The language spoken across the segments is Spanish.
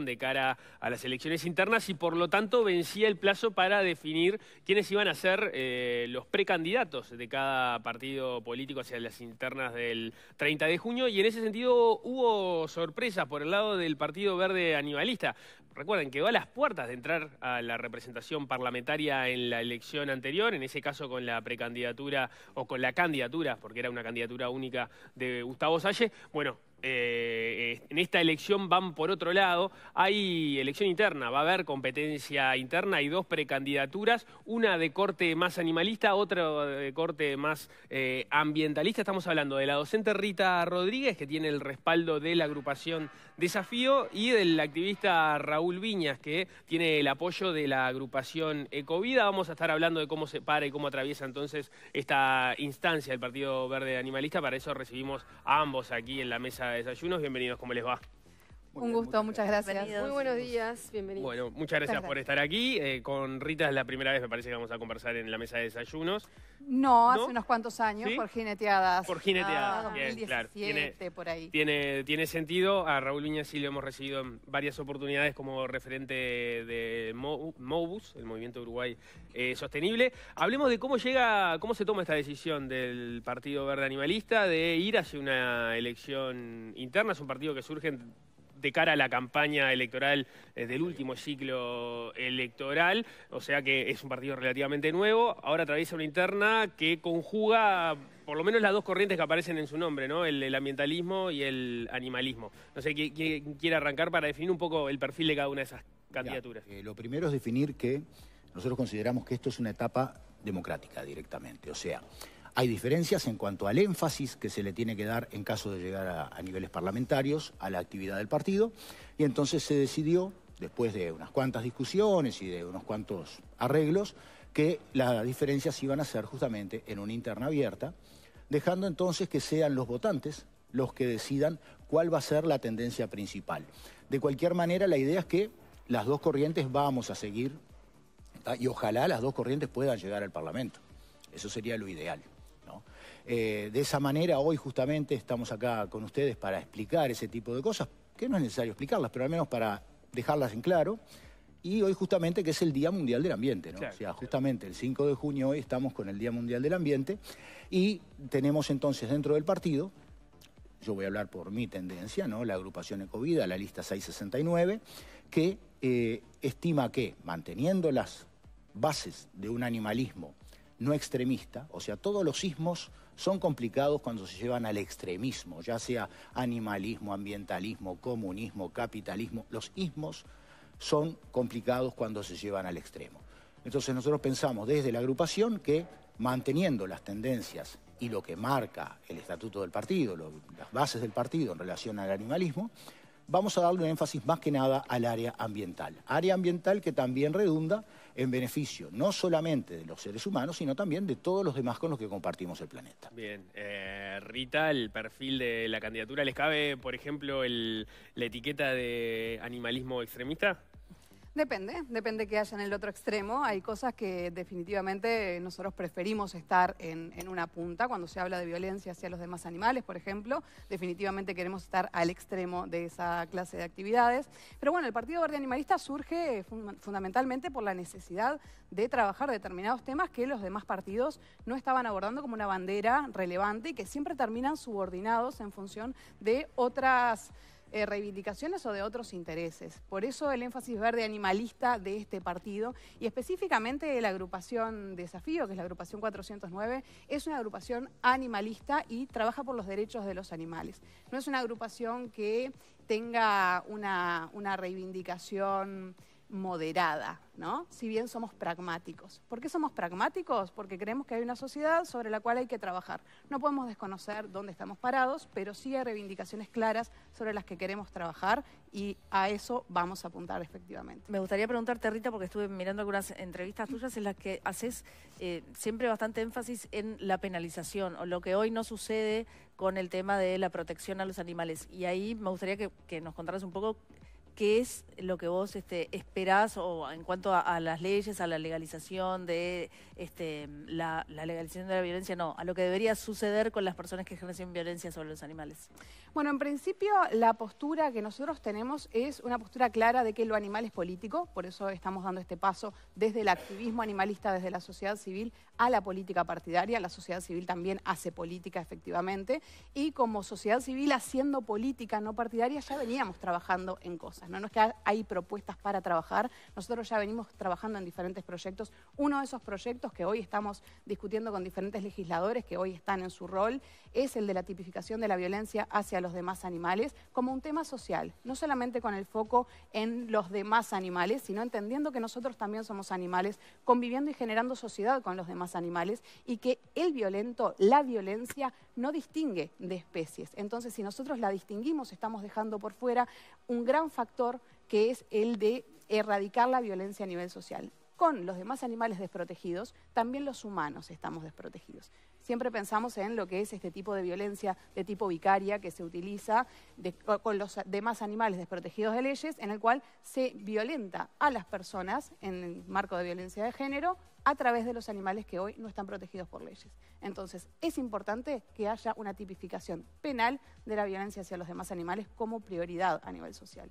de cara a las elecciones internas y por lo tanto vencía el plazo para definir quiénes iban a ser eh, los precandidatos de cada partido político hacia las internas del 30 de junio y en ese sentido hubo sorpresas por el lado del Partido Verde Animalista. Recuerden, que va a las puertas de entrar a la representación parlamentaria en la elección anterior, en ese caso con la precandidatura o con la candidatura, porque era una candidatura única de Gustavo Salle. Bueno, eh, en esta elección van por otro lado. Hay elección interna, va a haber competencia interna, hay dos precandidaturas, una de corte más animalista, otra de corte más eh, ambientalista. Estamos hablando de la docente Rita Rodríguez, que tiene el respaldo de la agrupación desafío y del activista Raúl Viñas, que tiene el apoyo de la agrupación Ecovida. Vamos a estar hablando de cómo se para y cómo atraviesa entonces esta instancia del Partido Verde Animalista. Para eso recibimos a ambos aquí en la mesa de desayunos. Bienvenidos, ¿cómo les va? un gusto, muchas gracias. Muy buenos días, bienvenidos. Bueno, muchas gracias, por estar aquí. Eh, con Rita es la primera vez, me parece, que vamos a conversar en la mesa de desayunos. No, hace unos cuantos años, por jineteadas. Por jineteadas, ah, bien, 2017, claro. Tiene, por ahí. Tiene, tiene sentido. A Raúl Viña sí lo hemos recibido en varias oportunidades como referente de MOBUS, el Movimiento Uruguay eh, Sostenible. Hablemos de cómo llega, cómo se toma esta decisión del Partido Verde Animalista de ir hacia una elección interna. Es un partido que surge en de cara a la campaña electoral eh, del último ciclo electoral, o sea que es un partido relativamente nuevo, ahora atraviesa una interna que conjuga por lo menos las dos corrientes que aparecen en su nombre, ¿no? El, ambientalismo y el animalismo. No sé ¿quién, quiere arrancar para definir un poco el perfil de cada una de esas candidaturas. Eh, lo primero es definir que nosotros consideramos que esto es una etapa democrática directamente, o sea, hay diferencias en cuanto al énfasis que se le tiene que dar en caso de llegar a, niveles parlamentarios a la actividad del partido y entonces se decidió, después de unas cuantas discusiones y de unos cuantos arreglos, que las diferencias iban a ser justamente en una interna abierta, dejando entonces que sean los votantes los que decidan cuál va a ser la tendencia principal. De cualquier manera, la idea es que las dos corrientes vamos a seguir y ojalá las dos corrientes puedan llegar al Parlamento. Eso sería lo ideal. Eh, de esa manera, hoy justamente estamos acá con ustedes para explicar ese tipo de cosas, que no es necesario explicarlas, pero al menos para dejarlas en claro. Y hoy justamente que es el Día Mundial del Ambiente, ¿no? o sea, justamente el 5 de junio hoy estamos con el Día Mundial del Ambiente y tenemos entonces dentro del partido, yo voy a hablar por mi tendencia, ¿no? La agrupación Ecovida, la lista 669, que eh, estima que manteniendo las bases de un animalismo no extremista, o sea, todos los sismos son complicados cuando se llevan al extremismo, ya sea animalismo, ambientalismo, comunismo, capitalismo. Los ismos son complicados cuando se llevan al extremo. Entonces nosotros pensamos desde la agrupación que manteniendo las tendencias y lo que marca el estatuto del partido, las bases del partido en relación al animalismo, vamos a darle un énfasis más que nada al área ambiental. Área ambiental que también redunda en beneficio no solamente de los seres humanos, sino también de todos los demás con los que compartimos el planeta. Bien, eh, Rita, el perfil de la candidatura, ¿les cabe, por ejemplo, la etiqueta de animalismo extremista? Depende, depende que haya en el otro extremo. Hay cosas que definitivamente nosotros preferimos estar en, en, una punta. Cuando se habla de violencia hacia los demás animales, por ejemplo, definitivamente queremos estar al extremo de esa clase de actividades. Pero bueno, el Partido Verde Animalista surge fundamentalmente por la necesidad de trabajar determinados temas que los demás partidos no estaban abordando como una bandera relevante y que siempre terminan subordinados en función de otras eh, reivindicaciones o de otros intereses. Por eso el énfasis verde animalista de este partido y específicamente de la agrupación Desafío, que es la agrupación 409, es una agrupación animalista y trabaja por los derechos de los animales. No es una agrupación que tenga una, una reivindicación moderada, ¿no? Si bien somos pragmáticos. ¿Por qué somos pragmáticos? Porque creemos que hay una sociedad sobre la cual hay que trabajar. No podemos desconocer dónde estamos parados, pero sí hay reivindicaciones claras sobre las que queremos trabajar y a eso vamos a apuntar efectivamente. Me gustaría preguntarte, Rita, porque estuve mirando algunas entrevistas tuyas en las que haces eh, siempre bastante énfasis en la penalización o lo que hoy no sucede con el tema de la protección a los animales. Y ahí me gustaría que nos contaras un poco qué es lo que vos este, esperás o en cuanto a, las leyes, a la legalización de este, la, la, legalización de la violencia, no, a lo que debería suceder con las personas que ejercen violencia sobre los animales? Bueno, en principio la postura que nosotros tenemos es una postura clara de que lo animal es político, por eso estamos dando este paso desde el activismo animalista, desde la sociedad civil a la política partidaria. La sociedad civil también hace política efectivamente y como sociedad civil haciendo política no partidaria ya veníamos trabajando en cosas. ¿no? No es que hay propuestas para trabajar. Nosotros ya venimos trabajando en diferentes proyectos. Uno de esos proyectos que hoy estamos discutiendo con diferentes legisladores que hoy están en su rol es el de la tipificación de la violencia hacia los demás animales como un tema social, no solamente con el foco en los demás animales, sino entendiendo que nosotros también somos animales, conviviendo y generando sociedad con los demás animales y que el violento, la violencia, no distingue de especies. Entonces, si nosotros la distinguimos, estamos dejando por fuera un gran factor que es el de erradicar la violencia a nivel social. Con los demás animales desprotegidos, también los humanos estamos desprotegidos. Siempre pensamos en lo que es este tipo de violencia de tipo vicaria que se utiliza con los demás animales desprotegidos de leyes, en el cual se violenta a las personas en el marco de violencia de género a través de los animales que hoy no están protegidos por leyes. Entonces, es importante que haya una tipificación penal de la violencia hacia los demás animales como prioridad a nivel social.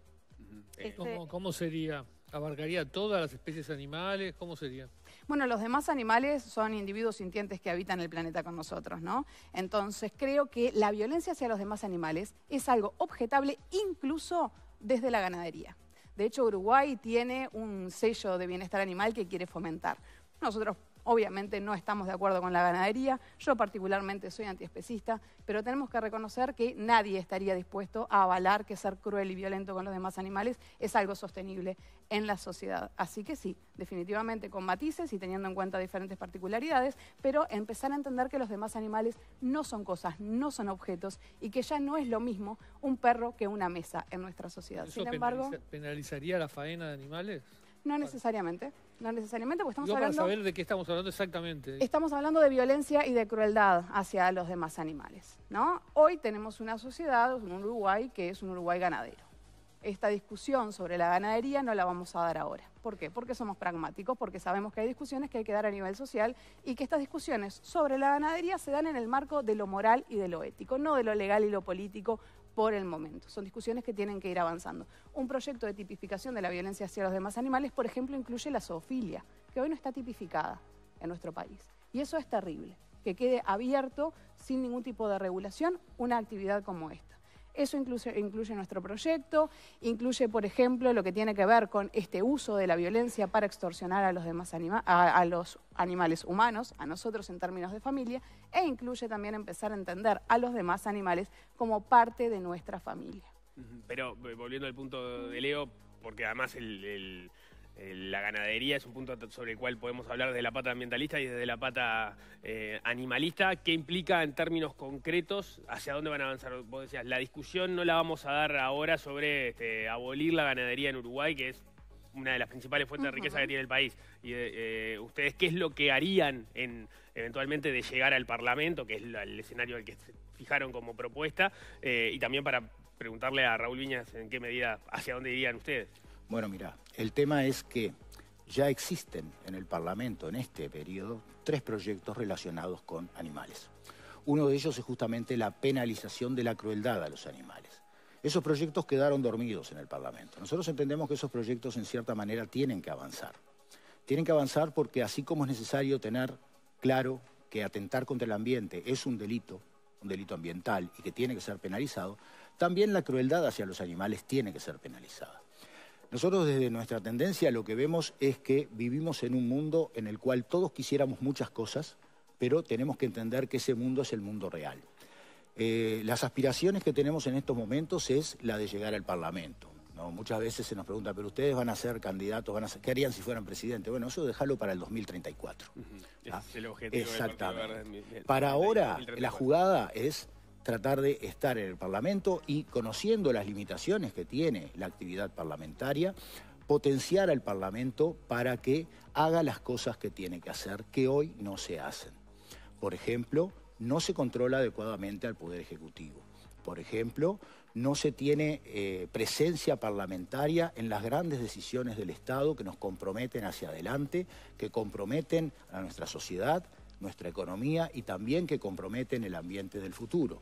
Eh, este ¿Cómo, sería? ¿Abarcaría todas las especies animales? ¿Cómo sería? Bueno, los demás animales son individuos sintientes que habitan el planeta con nosotros, ¿no? Entonces creo que la violencia hacia los demás animales es algo objetable incluso desde la ganadería. De hecho, Uruguay tiene un sello de bienestar animal que quiere fomentar. Nosotros Obviamente no estamos de acuerdo con la ganadería, yo particularmente soy antiespecista, pero tenemos que reconocer que nadie estaría dispuesto a avalar que ser cruel y violento con los demás animales es algo sostenible en la sociedad. Así que sí, definitivamente con matices y teniendo en cuenta diferentes particularidades, pero empezar a entender que los demás animales no son cosas, no son objetos y que ya no es lo mismo un perro que una mesa en nuestra sociedad. Sin embargo, penalizaría la faena de animales? No necesariamente, no necesariamente, porque estamos hablando... saber de qué estamos hablando exactamente. Estamos hablando de violencia y de crueldad hacia los demás animales, ¿no? Hoy tenemos una sociedad, un Uruguay, que es un Uruguay ganadero. Esta discusión sobre la ganadería no la vamos a dar ahora. ¿Por qué? Porque somos pragmáticos, porque sabemos que hay discusiones que hay que dar a nivel social y que estas discusiones sobre la ganadería se dan en el marco de lo moral y de lo ético, no de lo legal y lo político, por el momento. Son discusiones que tienen que ir avanzando. Un proyecto de tipificación de la violencia hacia los demás animales, por ejemplo, incluye la zoofilia, que hoy no está tipificada en nuestro país. Y eso es terrible, que quede abierto, sin ningún tipo de regulación, una actividad como esta. Eso incluye, nuestro proyecto, incluye, por ejemplo, lo que tiene que ver con este uso de la violencia para extorsionar a los demás los animales humanos, a nosotros en términos de familia, e incluye también empezar a entender a los demás animales como parte de nuestra familia. Pero eh, volviendo al punto de Leo, porque además el eh, la ganadería es un punto sobre el cual podemos hablar desde la pata ambientalista y desde la pata eh, animalista. ¿Qué implica en términos concretos? ¿Hacia dónde van a avanzar? Vos decías, la discusión no la vamos a dar ahora sobre este, abolir la ganadería en Uruguay, que es una de las principales fuentes de riqueza que tiene el país. Y eh, ustedes, ¿qué es lo que harían en, eventualmente de llegar al Parlamento, que es el escenario al que fijaron como propuesta? y también para preguntarle a Raúl Viñas en qué medida, hacia dónde irían ustedes. Bueno, mira, el tema es que ya existen en el Parlamento en este periodo tres proyectos relacionados con animales. Uno de ellos es justamente la penalización de la crueldad a los animales. Esos proyectos quedaron dormidos en el Parlamento. Nosotros entendemos que esos proyectos en cierta manera tienen que avanzar. Tienen que avanzar porque así como es necesario tener claro que atentar contra el ambiente es un delito, un delito ambiental y que tiene que ser penalizado, también la crueldad hacia los animales tiene que ser penalizada. Nosotros desde nuestra tendencia lo que vemos es que vivimos en un mundo en el cual todos quisiéramos muchas cosas, pero tenemos que entender que ese mundo es el mundo real. Eh, las aspiraciones que tenemos en estos momentos es la de llegar al Parlamento. Muchas veces se nos pregunta, pero ustedes van a ser candidatos, van a ser, ¿qué harían si fueran presidente? Bueno, eso déjalo para el 2034. Ah, es el objetivo Exactamente. Para ahora, la jugada es tratar de estar en el Parlamento y conociendo las limitaciones que tiene la actividad parlamentaria, potenciar al Parlamento para que haga las cosas que tiene que hacer, que hoy no se hacen. Por ejemplo, no se controla adecuadamente al Poder Ejecutivo. Por ejemplo, no se tiene eh, presencia parlamentaria en las grandes decisiones del Estado que nos comprometen hacia adelante, que comprometen a nuestra sociedad, nuestra economía y también que comprometen el ambiente del futuro.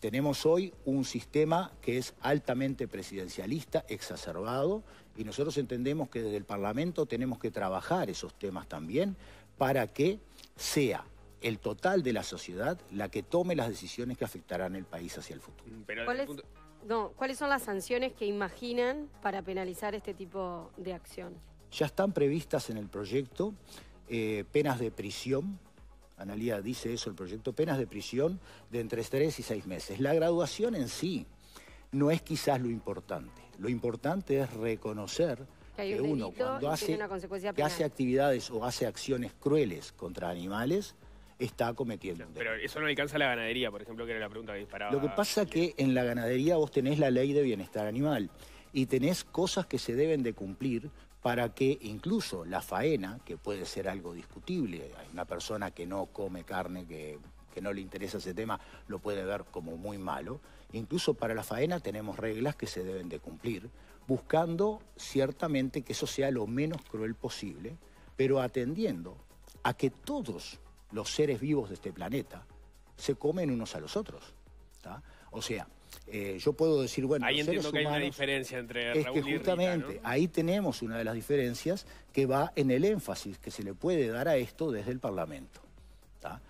Tenemos hoy un sistema que es altamente presidencialista, exacerbado, y nosotros entendemos que desde el Parlamento tenemos que trabajar esos temas también para que sea el total de la sociedad la que tome las decisiones que afectarán el país hacia el futuro. Mm, no, ¿Cuáles son las sanciones que imaginan para penalizar este tipo de acción? Ya están previstas en el proyecto eh, penas de prisión Analía dice eso el proyecto, penas de prisión de entre tres y seis meses. La graduación en sí no es quizás lo importante. Lo importante es reconocer que, uno cuando hace, que hace actividades o hace acciones crueles contra animales, está cometiendo. Pero eso no alcanza la ganadería, por ejemplo, que era la pregunta que disparaba. Lo que pasa que en la ganadería vos tenés la ley de bienestar animal y tenés cosas que se deben de cumplir para que incluso la faena, que puede ser algo discutible, hay una persona que no come carne, que, no le interesa ese tema, lo puede ver como muy malo, incluso para la faena tenemos reglas que se deben de cumplir, buscando ciertamente que eso sea lo menos cruel posible, pero atendiendo a que todos los seres vivos de este planeta se comen unos a los otros. O sea, eh, yo puedo decir, bueno, ahí que hay una diferencia entre es que justamente ahí tenemos una de las diferencias que va en el énfasis que se le puede dar a esto desde el Parlamento.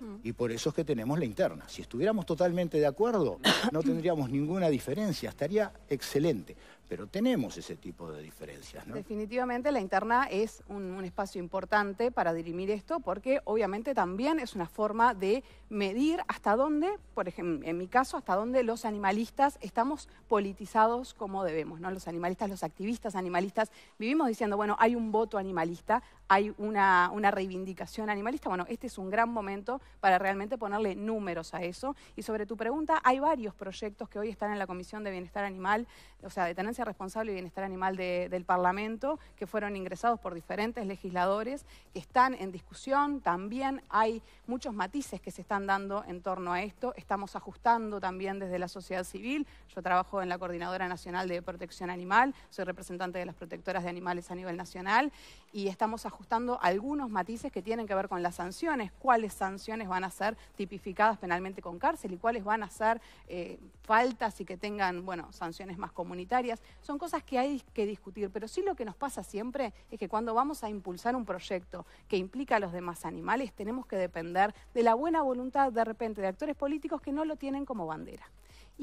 Mm. Y por eso es que tenemos la interna. Si estuviéramos totalmente de acuerdo, no tendríamos ninguna diferencia, estaría excelente pero tenemos ese tipo de diferencias. Definitivamente la interna es un, espacio importante para dirimir esto porque obviamente también es una forma de medir hasta dónde, por ejemplo, en mi caso, hasta dónde los animalistas estamos politizados como debemos. ¿no? Los animalistas, los activistas animalistas, vivimos diciendo, bueno, hay un voto animalista, hay una, una reivindicación animalista. Bueno, este es un gran momento para realmente ponerle números a eso. Y sobre tu pregunta, hay varios proyectos que hoy están en la Comisión de Bienestar Animal, o sea, de tenencia Responsable y Bienestar Animal del Parlamento, que fueron ingresados por diferentes legisladores, que están en discusión. También hay muchos matices que se están dando en torno a esto. Estamos ajustando también desde la sociedad civil. Yo trabajo en la Coordinadora Nacional de Protección Animal, soy representante de las protectoras de animales a nivel nacional y estamos ajustando algunos matices que tienen que ver con las sanciones, cuáles sanciones van a ser tipificadas penalmente con cárcel y cuáles van a ser eh, faltas y que tengan, bueno, sanciones más comunitarias. Son cosas que hay que discutir, pero sí lo que nos pasa siempre es que cuando vamos a impulsar un proyecto que implica a los demás animales, tenemos que depender de la buena voluntad de repente de actores políticos que no lo tienen como bandera.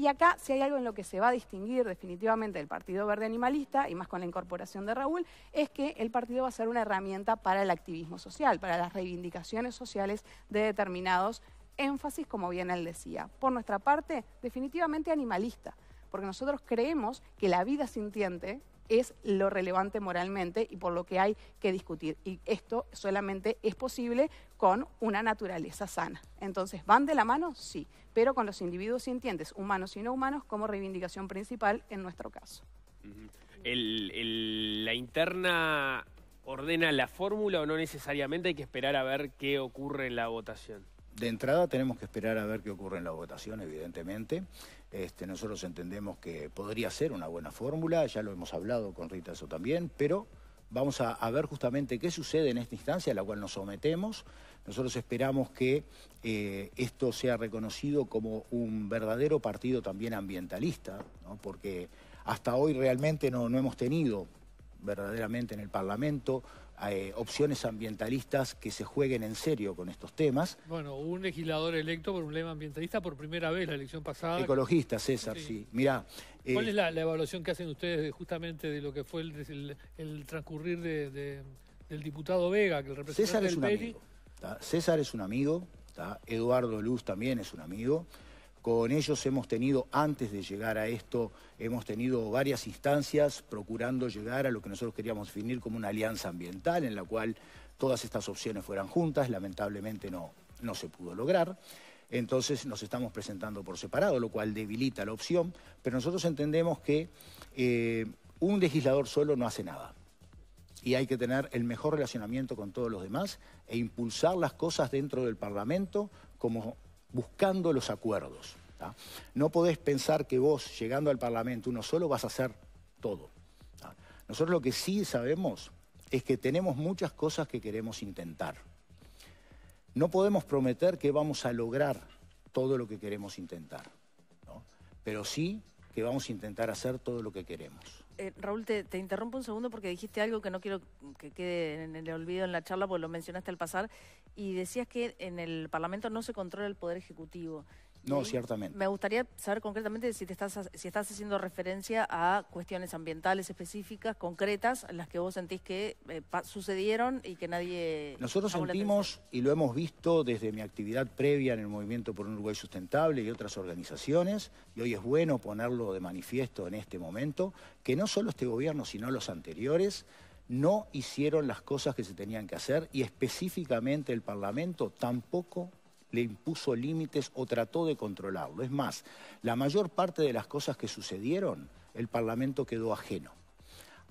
Y acá, si hay algo en lo que se va a distinguir definitivamente del Partido Verde Animalista, y más con la incorporación de Raúl, es que el partido va a ser una herramienta para el activismo social, para las reivindicaciones sociales de determinados énfasis, como bien él decía. Por nuestra parte, definitivamente animalista, porque nosotros creemos que la vida sintiente es lo relevante moralmente y por lo que hay que discutir. Y esto solamente es posible con una naturaleza sana. Entonces, ¿van de la mano? Sí, pero con los individuos sintientes, humanos y no humanos, como reivindicación principal en nuestro caso. la interna ordena la fórmula o no necesariamente hay que esperar a ver qué ocurre en la votación? De entrada tenemos que esperar a ver qué ocurre en la votación, evidentemente. Este, nosotros entendemos que podría ser una buena fórmula, ya lo hemos hablado con Rita eso también, pero vamos a, ver justamente qué sucede en esta instancia a la cual nos sometemos. Nosotros esperamos que eh, esto sea reconocido como un verdadero partido también ambientalista, porque hasta hoy realmente no, no hemos tenido verdaderamente en el Parlamento eh, opciones ambientalistas que se jueguen en serio con estos temas. Bueno, un legislador electo por un lema ambientalista por primera vez la elección pasada. Ecologista, César, sí. Eh, ¿Cuál es la, evaluación que hacen ustedes justamente de lo que fue el, transcurrir del diputado Vega, que el representante César es un amigo. César es un amigo. Eduardo Luz también es un amigo. Con ellos hemos tenido, antes de llegar a esto, hemos tenido varias instancias procurando llegar a lo que nosotros queríamos definir como una alianza ambiental en la cual todas estas opciones fueran juntas, lamentablemente no, no se pudo lograr. Entonces nos estamos presentando por separado, lo cual debilita la opción, pero nosotros entendemos que eh, un legislador solo no hace nada y hay que tener el mejor relacionamiento con todos los demás e impulsar las cosas dentro del Parlamento como buscando los acuerdos. No podés pensar que vos, llegando al Parlamento uno solo, vas a hacer todo. Nosotros lo que sí sabemos es que tenemos muchas cosas que queremos intentar. No podemos prometer que vamos a lograr todo lo que queremos intentar, pero sí que vamos a intentar hacer todo lo que queremos. Eh, Raúl, te, te, interrumpo un segundo porque dijiste algo que no quiero que quede en el olvido en la charla, porque lo mencionaste al pasar, y decías que en el Parlamento no se controla el Poder Ejecutivo. No, ciertamente. Me gustaría saber concretamente si, te estás, si estás haciendo referencia a cuestiones ambientales específicas, concretas, las que vos sentís que eh, sucedieron y que nadie... Nosotros sentimos, y lo hemos visto desde mi actividad previa en el Movimiento por un Uruguay Sustentable y otras organizaciones, y hoy es bueno ponerlo de manifiesto en este momento, que no solo este gobierno, sino los anteriores, no hicieron las cosas que se tenían que hacer y específicamente el Parlamento tampoco le impuso límites o trató de controlarlo. Es más, la mayor parte de las cosas que sucedieron, el Parlamento quedó ajeno.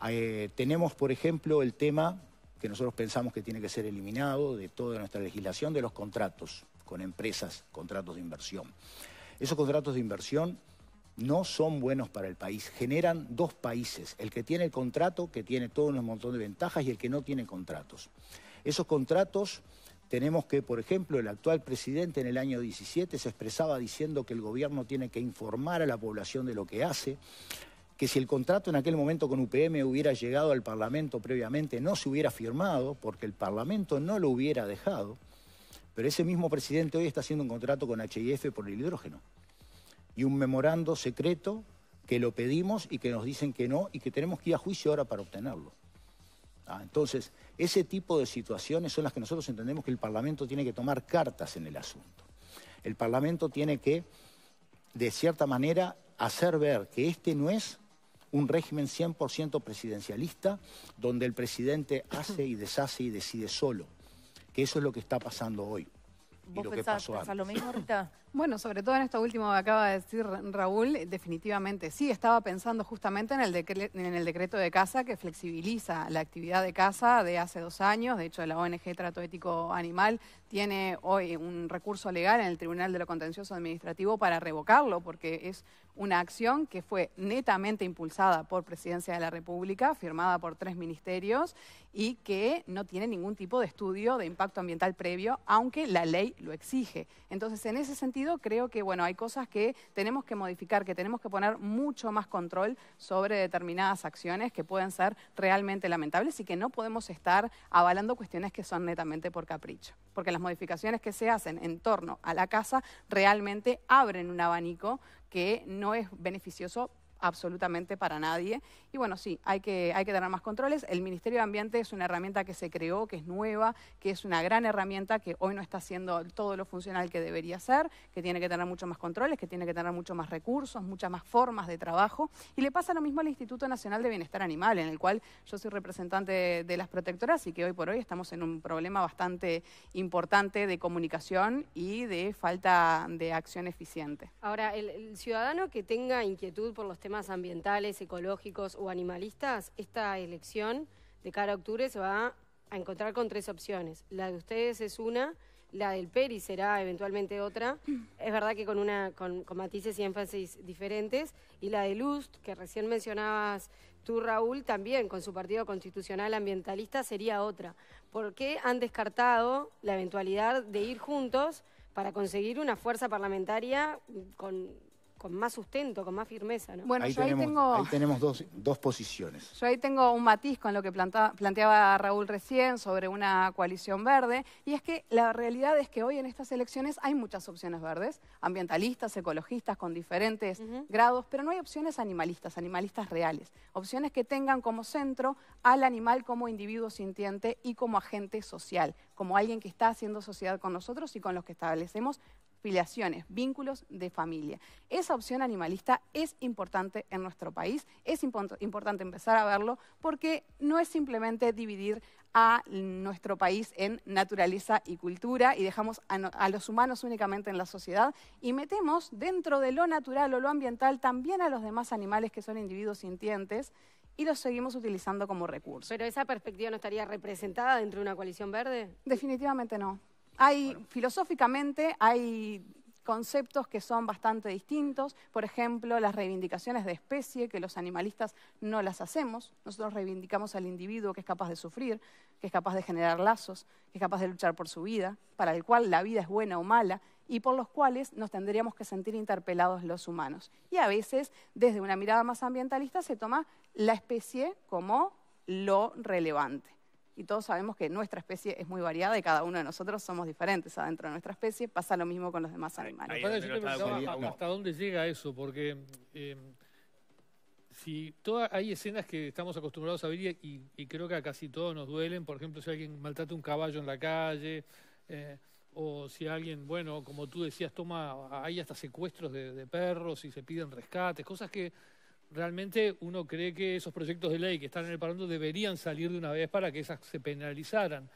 Eh, tenemos, por ejemplo, el tema que nosotros pensamos que tiene que ser eliminado de toda nuestra legislación, de los contratos con empresas, contratos de inversión. Esos contratos de inversión no son buenos para el país. Generan dos países, el que tiene el contrato, que tiene todo un montón de ventajas, y el que no tiene contratos. Esos contratos tenemos que, por ejemplo, el actual presidente en el año 17 se expresaba diciendo que el gobierno tiene que informar a la población de lo que hace, que si el contrato en aquel momento con UPM hubiera llegado al Parlamento previamente, no se hubiera firmado, porque el Parlamento no lo hubiera dejado, pero ese mismo presidente hoy está haciendo un contrato con HIF por el hidrógeno y un memorando secreto que lo pedimos y que nos dicen que no y que tenemos que ir a juicio ahora para obtenerlo. Ah, entonces, ese tipo de situaciones son las que nosotros entendemos que el Parlamento tiene que tomar cartas en el asunto. El Parlamento tiene que, de cierta manera, hacer ver que este no es un régimen 100% presidencialista donde el presidente hace y deshace y decide solo. Que eso es lo que está pasando hoy. que pasó bueno, sobre todo en esto último que acaba de decir Raúl, definitivamente sí, estaba pensando justamente en el, en el decreto de casa que flexibiliza la actividad de casa de hace dos años. De hecho, la ONG Trato Ético Animal tiene hoy un recurso legal en el Tribunal de lo Contencioso Administrativo para revocarlo, porque es una acción que fue netamente impulsada por Presidencia de la República, firmada por tres ministerios y que no tiene ningún tipo de estudio de impacto ambiental previo, aunque la ley lo exige. Entonces, en ese sentido, creo que bueno, hay cosas que tenemos que modificar, que tenemos que poner mucho más control sobre determinadas acciones que pueden ser realmente lamentables y que no podemos estar avalando cuestiones que son netamente por capricho. Porque las modificaciones que se hacen en torno a la casa realmente abren un abanico que no es beneficioso absolutamente para nadie. Y bueno, sí, hay que, hay que tener más controles. El Ministerio de Ambiente es una herramienta que se creó, que es nueva, que es una gran herramienta que hoy no está haciendo todo lo funcional que debería ser, que tiene que tener mucho más controles, que tiene que tener mucho más recursos, muchas más formas de trabajo. Y le pasa lo mismo al Instituto Nacional de Bienestar Animal, en el cual yo soy representante de, las protectoras y que hoy por hoy estamos en un problema bastante importante de comunicación y de falta de acción eficiente. Ahora, el ciudadano que tenga inquietud por los temas temas ambientales, ecológicos o animalistas, esta elección de cara a octubre se va a encontrar con tres opciones. La de ustedes es una, la del PERI será eventualmente otra, es verdad que con, una, con, matices y énfasis diferentes, y la de Lust, que recién mencionabas tú, Raúl, también con su partido constitucional ambientalista sería otra. ¿Por qué han descartado la eventualidad de ir juntos para conseguir una fuerza parlamentaria con con más sustento, con más firmeza. ¿no? Bueno, yo tenemos, ahí, tengo... dos, posiciones. Yo ahí tengo un matiz con lo que planteaba Raúl recién sobre una coalición verde, y es que la realidad es que hoy en estas elecciones hay muchas opciones verdes, ambientalistas, ecologistas, con diferentes grados, pero no hay opciones animalistas, animalistas reales, opciones que tengan como centro al animal como individuo sintiente y como agente social, como alguien que está haciendo sociedad con nosotros y con los que establecemos filiaciones, vínculos de familia. Esa opción animalista es importante en nuestro país, es importante empezar a verlo porque no es simplemente dividir a nuestro país en naturaleza y cultura y dejamos a, los humanos únicamente en la sociedad y metemos dentro de lo natural o lo ambiental también a los demás animales que son individuos sintientes y los seguimos utilizando como recurso. ¿Pero esa perspectiva no estaría representada dentro de una coalición verde? Definitivamente no. Hay, filosóficamente, hay conceptos que son bastante distintos. Por ejemplo, las reivindicaciones de especie, que los animalistas no las hacemos. Nosotros reivindicamos al individuo que es capaz de sufrir, que es capaz de generar lazos, que es capaz de luchar por su vida, para el cual la vida es buena o mala y por los cuales nos tendríamos que sentir interpelados los humanos. Y a veces, desde una mirada más ambientalista, se toma la especie como lo relevante y todos sabemos que nuestra especie es muy variada y cada uno de nosotros somos diferentes adentro de nuestra especie, pasa lo mismo con los demás animales. hasta dónde llega eso, porque em, si toda, hay escenas que estamos acostumbrados a ver y, creo que a casi todos nos duelen, por ejemplo, si alguien maltrata un caballo en la calle... Eh, o si alguien, bueno, como tú decías, toma, hay hasta secuestros de, de perros y se piden rescates, cosas que realmente uno cree que esos proyectos de ley que están en el Parlamento deberían salir de una vez para que esas se penalizaran.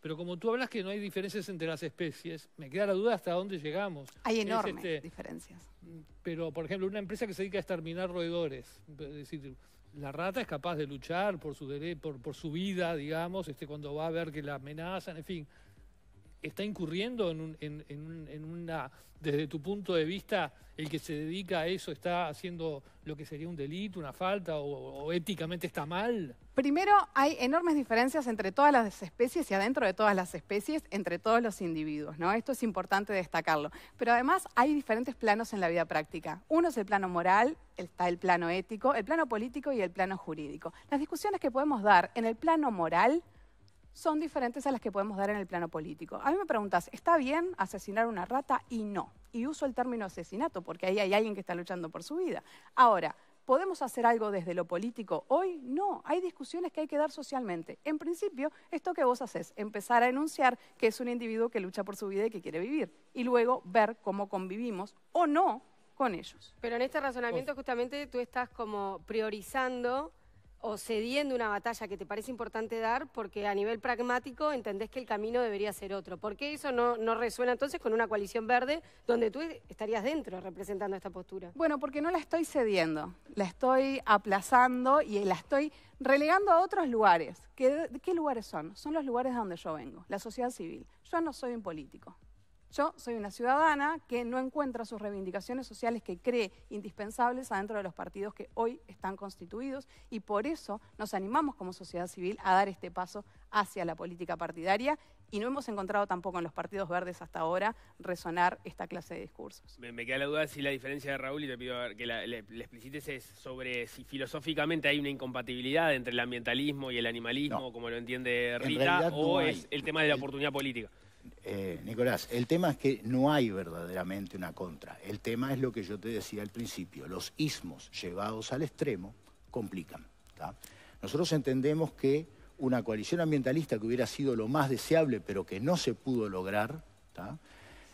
Pero como tú hablas que no hay diferencias entre las especies, me queda la duda hasta dónde llegamos. Hay enormes este, diferencias. Pero, por ejemplo, una empresa que se dedica a exterminar roedores, es decir, la rata es capaz de luchar por su, por su vida, digamos, este, cuando va a ver que la amenazan, en fin está incurriendo en, una, desde tu punto de vista, el que se dedica a eso está haciendo lo que sería un delito, una falta o, éticamente está mal? Primero, hay enormes diferencias entre todas las especies y adentro de todas las especies, entre todos los individuos, ¿no? Esto es importante destacarlo. Pero además hay diferentes planos en la vida práctica. Uno es el plano moral, está el plano ético, el plano político y el plano jurídico. Las discusiones que podemos dar en el plano moral son diferentes a las que podemos dar en el plano político. A mí me preguntas, ¿está bien asesinar una rata? Y no. Y uso el término asesinato porque ahí hay alguien que está luchando por su vida. Ahora, ¿podemos hacer algo desde lo político hoy? No, hay discusiones que hay que dar socialmente. En principio, esto que vos haces, empezar a enunciar que es un individuo que lucha por su vida y que quiere vivir. Y luego ver cómo convivimos o no con ellos. Pero en este razonamiento justamente tú estás como priorizando o cediendo una batalla que te parece importante dar porque a nivel pragmático entendés que el camino debería ser otro. ¿Por qué eso no, resuena entonces con una coalición verde donde tú estarías dentro representando esta postura? Bueno, porque no la estoy cediendo, la estoy aplazando y la estoy relegando a otros lugares. ¿Qué, ¿Qué lugares son? Son los lugares de donde yo vengo, la sociedad civil. Yo no soy un político. Yo soy una ciudadana que no encuentra sus reivindicaciones sociales que cree indispensables adentro de los partidos que hoy están constituidos y por eso nos animamos como sociedad civil a dar este paso hacia la política partidaria y no hemos encontrado tampoco en los partidos verdes hasta ahora resonar esta clase de discursos. Me, queda la duda si la diferencia de Raúl, y te pido que la, le, explicites, es sobre si filosóficamente hay una incompatibilidad entre el ambientalismo y el animalismo, como lo entiende Rita, o es el tema de la oportunidad política. Eh, Nicolás, el tema es que no hay verdaderamente una contra. El tema es lo que yo te decía al principio. Los ismos llevados al extremo complican. Nosotros entendemos que una coalición ambientalista que hubiera sido lo más deseable, pero que no se pudo lograr,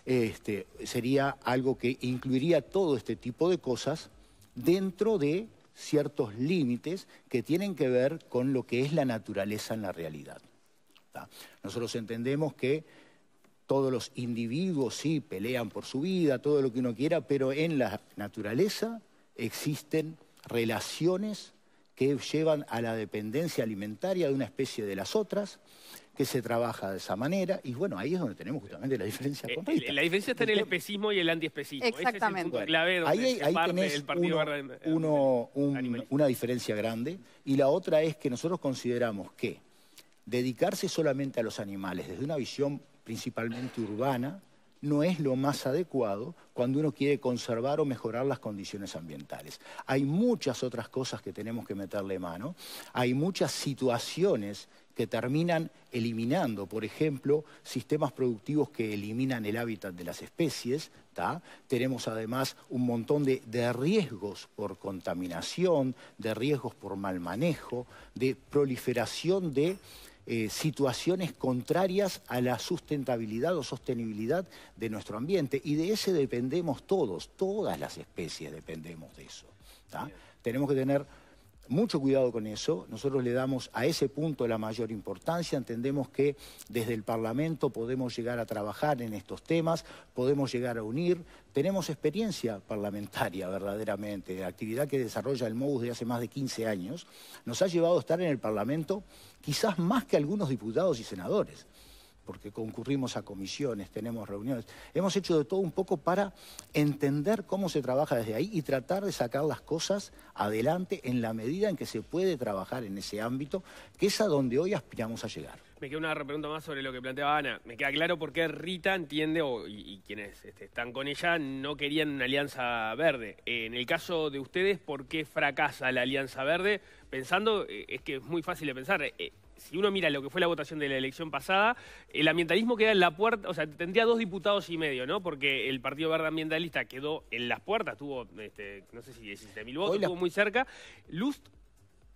este, sería algo que incluiría todo este tipo de cosas dentro de ciertos límites que tienen que ver con lo que es la naturaleza en la realidad. Nosotros entendemos que todos los individuos sí pelean por su vida, todo lo que uno quiera, pero en la naturaleza existen relaciones que llevan a la dependencia alimentaria de una especie de las otras, que se trabaja de esa manera, y bueno, ahí es donde tenemos justamente la diferencia eh, con La diferencia está en el especismo y el antiespecismo. Exactamente. ahí, una diferencia grande, y la otra es que nosotros consideramos que dedicarse solamente a los animales desde una visión principalmente urbana, no es lo más adecuado cuando uno quiere conservar o mejorar las condiciones ambientales. Hay muchas otras cosas que tenemos que meterle mano, hay muchas situaciones que terminan eliminando, por ejemplo, sistemas productivos que eliminan el hábitat de las especies. Tenemos además un montón de, riesgos por contaminación, de riesgos por mal manejo, de proliferación de eh, situaciones contrarias a la sustentabilidad o sostenibilidad de nuestro ambiente. Y de ese dependemos todos, todas las especies dependemos de eso. Tenemos que tener mucho cuidado con eso. Nosotros le damos a ese punto la mayor importancia. Entendemos que desde el Parlamento podemos llegar a trabajar en estos temas, podemos llegar a unir. Tenemos experiencia parlamentaria verdaderamente, de la actividad que desarrolla el MOUS de hace más de 15 años. Nos ha llevado a estar en el Parlamento quizás más que algunos diputados y senadores porque concurrimos a comisiones, tenemos reuniones, hemos hecho de todo un poco para entender cómo se trabaja desde ahí y tratar de sacar las cosas adelante en la medida en que se puede trabajar en ese ámbito, que es a donde hoy aspiramos a llegar. Me queda una pregunta más sobre lo que planteaba Ana. Me queda claro por qué Rita entiende, y, quienes este, están con ella, no querían una alianza verde. Eh, en el caso de ustedes, ¿por qué fracasa la alianza verde? Pensando, eh, es que es muy fácil de pensar, eh, si uno mira lo que fue la votación de la elección pasada, el ambientalismo queda en la puerta, o sea, tendría dos diputados y medio, ¿no? Porque el Partido Verde Ambientalista quedó en las puertas, tuvo, este, no sé si 17.000 votos, estuvo muy cerca. Lust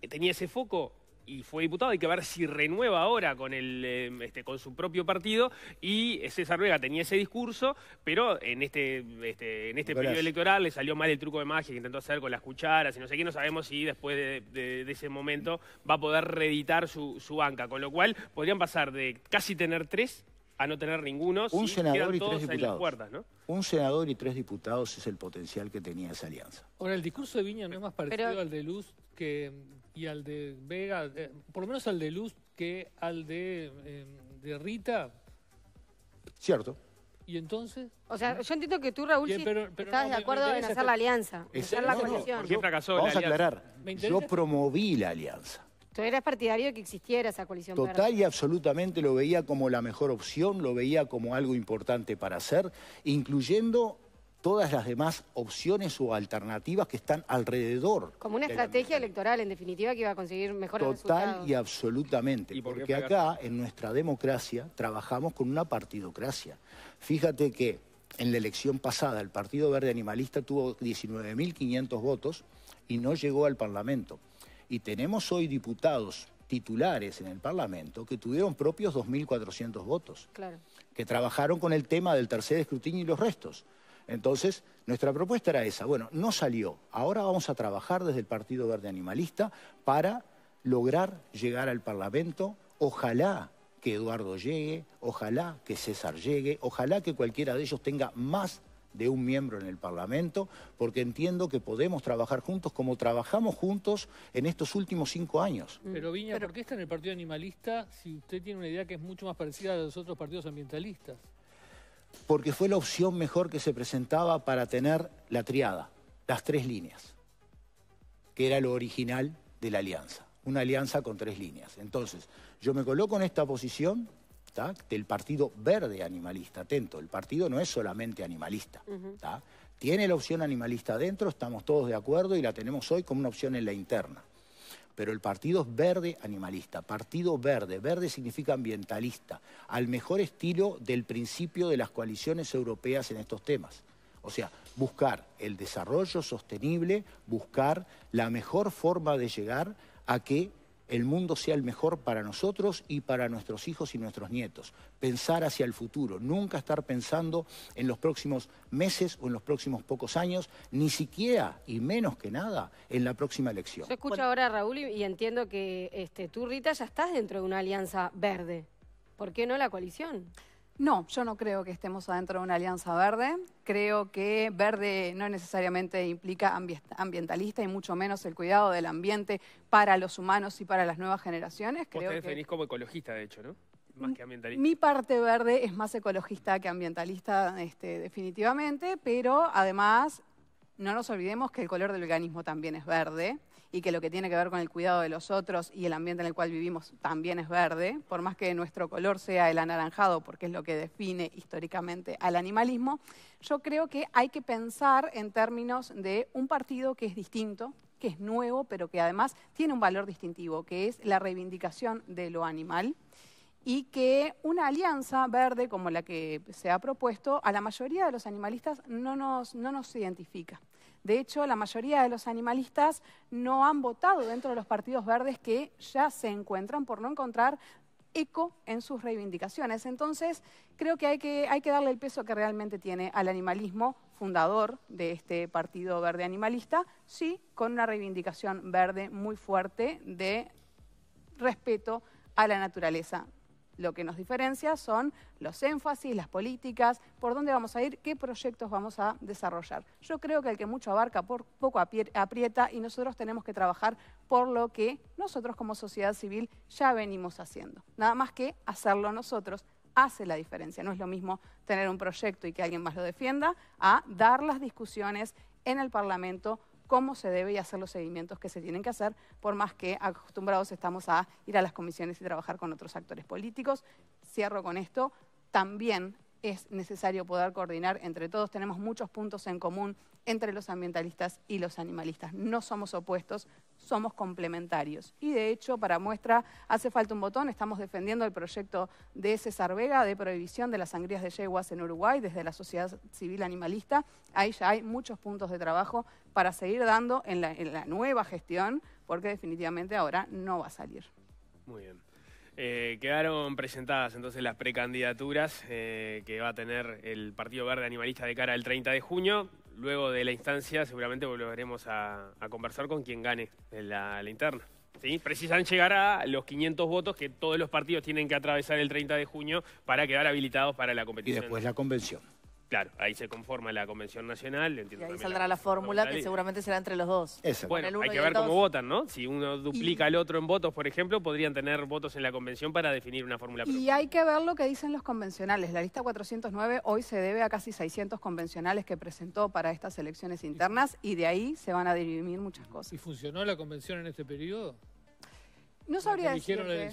eh, tenía ese foco, y fue diputado, hay que ver si renueva ahora con, el, eh, este, con su propio partido, y César Vega tenía ese discurso, pero en este, este en este periodo electoral le salió mal el truco de magia que intentó hacer con las cucharas y no sé qué, no sabemos si después de, ese momento va a poder reeditar su, su banca, con lo cual podrían pasar de casi tener tres a no tener ninguno. Un senador y tres diputados. Puertas, Un senador y tres diputados es el potencial que tenía esa alianza. Ahora, el discurso de Viña no es más parecido al de Luz que, y al de Vega, eh, por lo menos al de Luz que al de, eh, de Rita. Cierto. ¿Y entonces? O sea, yo entiendo que tú, Raúl, estabas estás de acuerdo en hacer la alianza, en la no, Vamos a aclarar. Yo promoví la alianza. Tú eras partidario de que existiera esa coalición Total y absolutamente lo veía como la mejor opción, lo veía como algo importante para hacer, incluyendo todas las demás opciones o alternativas que están alrededor. Como una estrategia electoral, en definitiva, que iba a conseguir mejor Total y absolutamente. porque acá, en nuestra democracia, trabajamos con una partidocracia. Fíjate que en la elección pasada el Partido Verde Animalista tuvo 19.500 votos y no llegó al Parlamento. Y tenemos hoy diputados titulares en el Parlamento que tuvieron propios 2.400 votos, claro. que trabajaron con el tema del tercer escrutinio y los restos. Entonces, nuestra propuesta era esa. Bueno, no salió. Ahora vamos a trabajar desde el Partido Verde Animalista para lograr llegar al Parlamento. Ojalá que Eduardo llegue, ojalá que César llegue, ojalá que cualquiera de ellos tenga más de un miembro en el Parlamento, porque entiendo que podemos trabajar juntos como trabajamos juntos en estos últimos cinco años. Mm. Pero Viña, ¿por qué está en el Partido Animalista si usted tiene una idea que es mucho más parecida a los otros partidos ambientalistas? Porque fue la opción mejor que se presentaba para tener la triada, las tres líneas, que era lo original de la alianza, una alianza con tres líneas. Entonces, yo me coloco en esta posición del Partido Verde Animalista. Atento, el partido no es solamente animalista. Tiene la opción animalista adentro, estamos todos de acuerdo y la tenemos hoy como una opción en la interna. Pero el partido es verde animalista, partido verde. Verde significa ambientalista, al mejor estilo del principio de las coaliciones europeas en estos temas. O sea, buscar el desarrollo sostenible, buscar la mejor forma de llegar a que el mundo sea el mejor para nosotros y para nuestros hijos y nuestros nietos. Pensar hacia el futuro, nunca estar pensando en los próximos meses o en los próximos pocos años, ni siquiera y menos que nada en la próxima elección. Yo escucho ahora a Raúl y, entiendo que este, tú, Rita, ya estás dentro de una alianza verde. ¿Por qué no la coalición? No, yo no creo que estemos adentro de una alianza verde. Creo que verde no necesariamente implica ambientalista y mucho menos el cuidado del ambiente para los humanos y para las nuevas generaciones. Creo definís como ecologista, de hecho, ¿no? Más que ambientalista. Mi parte verde es más ecologista que ambientalista, este, definitivamente, pero además no nos olvidemos que el color del organismo también es verde y que lo que tiene que ver con el cuidado de los otros y el ambiente en el cual vivimos también es verde, por más que nuestro color sea el anaranjado, porque es lo que define históricamente al animalismo, yo creo que hay que pensar en términos de un partido que es distinto, que es nuevo, pero que además tiene un valor distintivo, que es la reivindicación de lo animal y que una alianza verde como la que se ha propuesto a la mayoría de los animalistas no nos, no nos identifica. De hecho, la mayoría de los animalistas no han votado dentro de los partidos verdes que ya se encuentran por no encontrar eco en sus reivindicaciones. Entonces, creo que hay que, darle el peso que realmente tiene al animalismo fundador de este Partido Verde Animalista, sí, con una reivindicación verde muy fuerte de respeto a la naturaleza. Lo que nos diferencia son los énfasis, las políticas, por dónde vamos a ir, qué proyectos vamos a desarrollar. Yo creo que el que mucho abarca poco aprieta y nosotros tenemos que trabajar por lo que nosotros como sociedad civil ya venimos haciendo. Nada más que hacerlo nosotros hace la diferencia. No es lo mismo tener un proyecto y que alguien más lo defienda a dar las discusiones en el Parlamento cómo se debe y hacer los seguimientos que se tienen que hacer, por más que acostumbrados estamos a ir a las comisiones y trabajar con otros actores políticos. Cierro con esto. También es necesario poder coordinar entre todos. Tenemos muchos puntos en común entre los ambientalistas y los animalistas. No somos opuestos, somos complementarios. Y de hecho, para muestra, hace falta un botón, estamos defendiendo el proyecto de César Vega de prohibición de las sangrías de yeguas en Uruguay desde la sociedad civil animalista. Ahí ya hay muchos puntos de trabajo para seguir dando en la, nueva gestión, porque definitivamente ahora no va a salir. Muy bien. Eh, quedaron presentadas entonces las precandidaturas eh, que va a tener el Partido Verde Animalista de cara al 30 de junio luego de la instancia seguramente volveremos a, conversar con quien gane la, interna. ¿sí? Precisan llegar a los 500 votos que todos los partidos tienen que atravesar el 30 de junio para quedar habilitados para la competición. Y después la convención. Claro, ahí se conforma la Convención Nacional. y ahí saldrá la, fórmula que seguramente será entre los dos. Bueno, hay que ver cómo votan, ¿no? Si uno duplica al otro en votos, por ejemplo, podrían tener votos en la Convención para definir una fórmula Y hay que ver lo que dicen los convencionales. La lista 409 hoy se debe a casi 600 convencionales que presentó para estas elecciones internas y de ahí se van a dirimir muchas cosas. ¿Y funcionó la Convención en este periodo? No sabría decirte.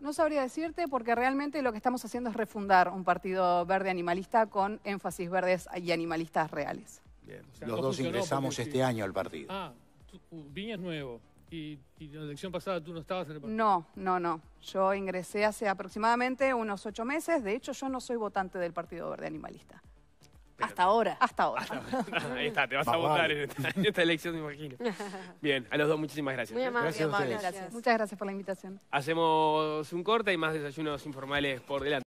No sabría decirte porque realmente lo que estamos haciendo es refundar un partido verde animalista con énfasis verdes y animalistas reales. Los dos ingresamos este año al partido. Ah, tú, uh, nuevo. Y, en la elección pasada tú no estabas en el partido? No, no, no. Yo ingresé hace aproximadamente unos ocho meses. De hecho, yo no soy votante del Partido Verde Animalista. Hasta ahora. Hasta ahora. Ahí está, te vas a votar en esta, elección, me imagino. Bien, a los dos muchísimas gracias. Muy amable, gracias, amable. Muchas gracias por la invitación. Hacemos un corte y más desayunos informales por delante.